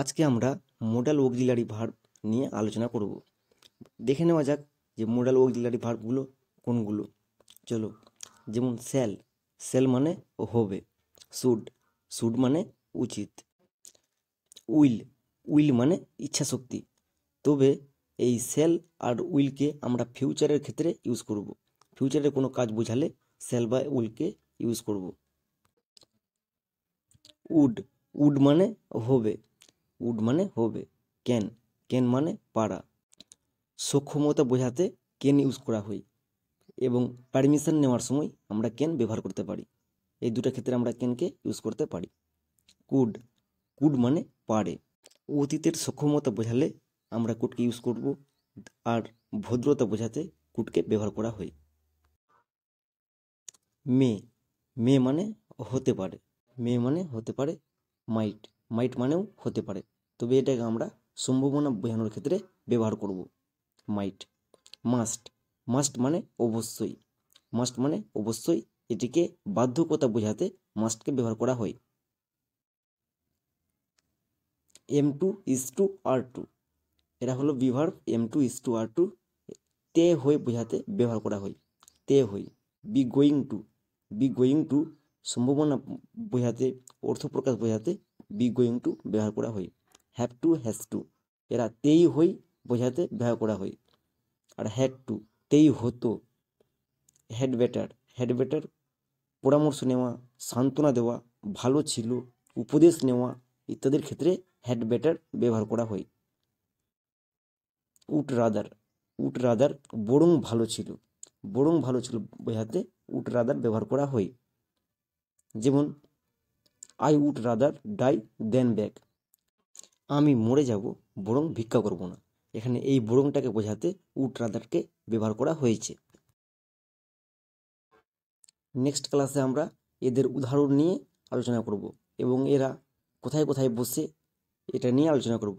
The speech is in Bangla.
আজকে আমরা মোডাল অক্সিলারি ভার্ব নিয়ে আলোচনা করব দেখে নেওয়া যাক যে মোডাল অক্সিলারি ভার্বগুলো কোনগুলো চলো যেমন স্যাল স্যাল মানে হবে শুড শুড মানে উচিত উইল উইল মানে ইচ্ছা শক্তি তবে এই সেল আর উইলকে আমরা ফিউচারের ক্ষেত্রে ইউজ করব ফিউচারের কোনো কাজ বোঝালে সেল বা উইলকে ইউজ করব উড উড মানে হবে উড মানে হবে ক্যান ক্যান মানে পারা সক্ষমতা বোঝাতে ক্যান ইউজ করা হয় এবং পারমিশন নেওয়ার সময় আমরা ক্যান ব্যবহার করতে পারি এই দুটা ক্ষেত্রে আমরা ক্যানকে ইউজ করতে পারি কুড কুড মানে পারে অতীতের সক্ষমতা বোঝালে আমরা কুটকে ইউজ করব আর ভদ্রতা বোঝাতে কুটকে ব্যবহার করা হয় মে মে মানে হতে পারে মে মানে হতে পারে মাইট মাইট মানেও হতে পারে তবে এটাকে আমরা সম্ভাবনা বোঝানোর ক্ষেত্রে ব্যবহার করব মাইট মাস্ট মাস্ট মানে অবশ্যই মাস্ট মানে অবশ্যই এটিকে বাধ্যকতা বোঝাতে মাস্টকে ব্যবহার করা হয় am to is to are to এরা হলো বিভার am to is to are to তে হয়ে বোঝাতে ব্যবহার করা হয় তে হই be going to be going to সম্ভাবনা বোঝাতে অর্থ প্রকাশ বোঝাতে বি গোয়িং টু ব্যবহার করা হয় হ্যাভ টু হ্যাজ টু এরা তেই হই বোঝাতে ব্যবহার করা হয় আর হ্যাড টু তেই হতো হ্যাড বেটার হ্যাড বেটার পরামর্শ নেওয়া সান্ত্বনা দেওয়া ভালো ছিল উপদেশ নেওয়া ইত্যাদির ক্ষেত্রে হ্যাড বেটার ব্যবহার করা হয় উট রাদার উট রাদার বরং ভালো ছিল বরং ভালো ছিল বোঝাতে উট রাদার ব্যবহার করা হয় যেমন I would rather die than back আমি মরে যাব বরং ভিক্ষা করব না এখানে এই বরংটাকে বোঝাতে উড রাদারকে ব্যবহার করা হয়েছে নেক্সট ক্লাসে আমরা এদের উদাহরণ নিয়ে আলোচনা করব এবং এরা কোথায় কোথায় বসে এটা নিয়ে আলোচনা করব